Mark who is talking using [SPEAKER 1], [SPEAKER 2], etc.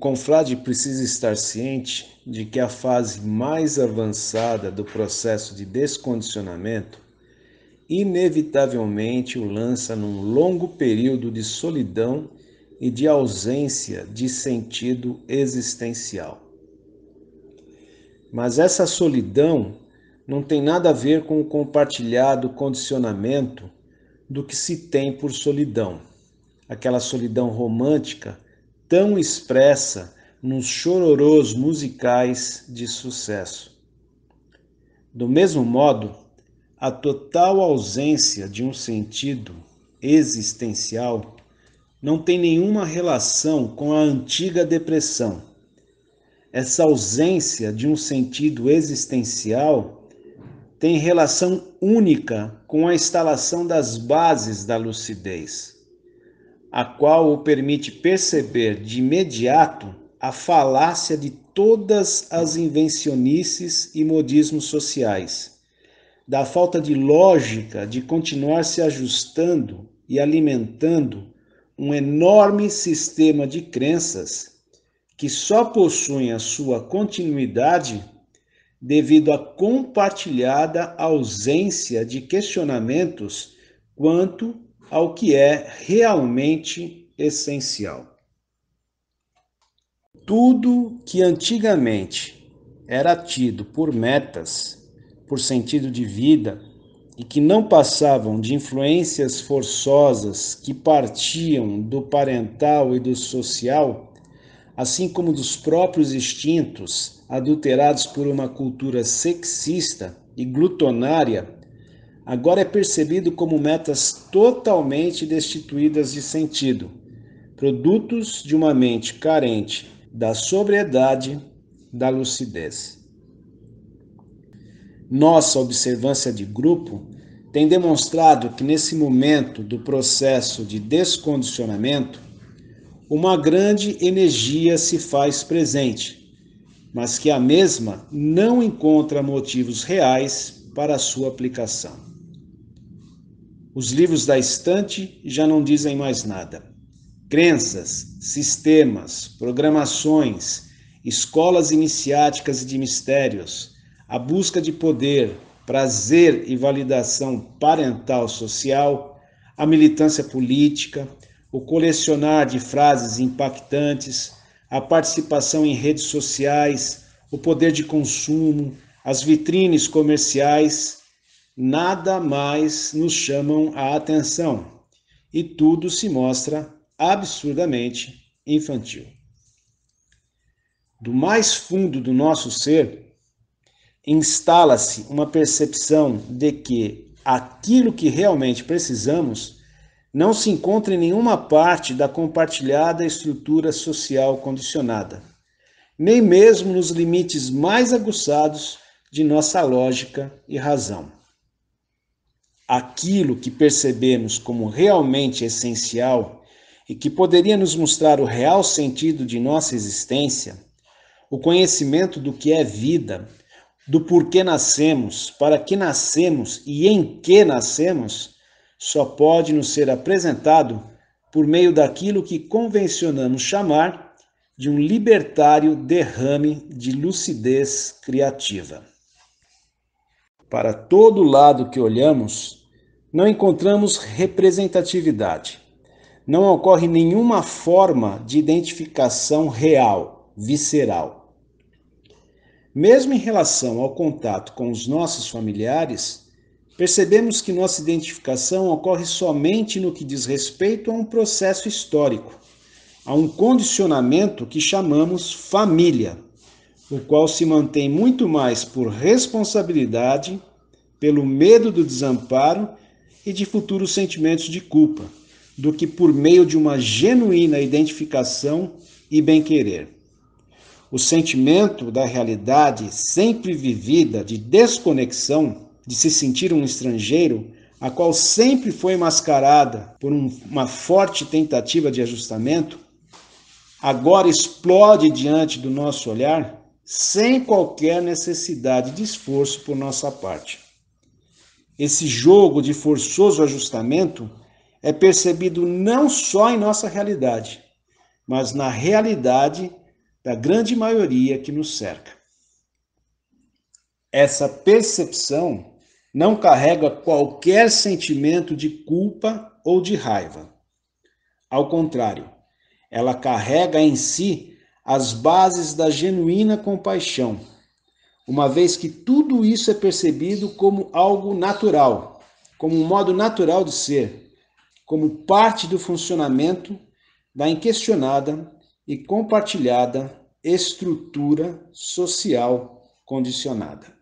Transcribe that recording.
[SPEAKER 1] Conflade precisa estar ciente de que a fase mais avançada do processo de descondicionamento inevitavelmente o lança num longo período de solidão e de ausência de sentido existencial. Mas essa solidão não tem nada a ver com o compartilhado condicionamento do que se tem por solidão, aquela solidão romântica tão expressa nos chororôs musicais de sucesso. Do mesmo modo, a total ausência de um sentido existencial não tem nenhuma relação com a antiga depressão. Essa ausência de um sentido existencial tem relação única com a instalação das bases da lucidez a qual o permite perceber de imediato a falácia de todas as invencionices e modismos sociais, da falta de lógica de continuar se ajustando e alimentando um enorme sistema de crenças que só possuem a sua continuidade devido à compartilhada ausência de questionamentos quanto ao que é realmente essencial. Tudo que antigamente era tido por metas, por sentido de vida, e que não passavam de influências forçosas que partiam do parental e do social, assim como dos próprios instintos adulterados por uma cultura sexista e glutonária agora é percebido como metas totalmente destituídas de sentido, produtos de uma mente carente da sobriedade, da lucidez. Nossa observância de grupo tem demonstrado que nesse momento do processo de descondicionamento, uma grande energia se faz presente, mas que a mesma não encontra motivos reais para sua aplicação. Os livros da estante já não dizem mais nada. Crenças, sistemas, programações, escolas iniciáticas e de mistérios, a busca de poder, prazer e validação parental social, a militância política, o colecionar de frases impactantes, a participação em redes sociais, o poder de consumo, as vitrines comerciais nada mais nos chamam a atenção e tudo se mostra absurdamente infantil. Do mais fundo do nosso ser, instala-se uma percepção de que aquilo que realmente precisamos não se encontra em nenhuma parte da compartilhada estrutura social condicionada, nem mesmo nos limites mais aguçados de nossa lógica e razão aquilo que percebemos como realmente essencial e que poderia nos mostrar o real sentido de nossa existência, o conhecimento do que é vida, do porquê nascemos, para que nascemos e em que nascemos, só pode nos ser apresentado por meio daquilo que convencionamos chamar de um libertário derrame de lucidez criativa. Para todo lado que olhamos, não encontramos representatividade. Não ocorre nenhuma forma de identificação real, visceral. Mesmo em relação ao contato com os nossos familiares, percebemos que nossa identificação ocorre somente no que diz respeito a um processo histórico, a um condicionamento que chamamos família, o qual se mantém muito mais por responsabilidade, pelo medo do desamparo e de futuros sentimentos de culpa, do que por meio de uma genuína identificação e bem-querer. O sentimento da realidade sempre vivida de desconexão, de se sentir um estrangeiro, a qual sempre foi mascarada por um, uma forte tentativa de ajustamento, agora explode diante do nosso olhar sem qualquer necessidade de esforço por nossa parte. Esse jogo de forçoso ajustamento é percebido não só em nossa realidade, mas na realidade da grande maioria que nos cerca. Essa percepção não carrega qualquer sentimento de culpa ou de raiva. Ao contrário, ela carrega em si as bases da genuína compaixão uma vez que tudo isso é percebido como algo natural, como um modo natural de ser, como parte do funcionamento da inquestionada e compartilhada estrutura social condicionada.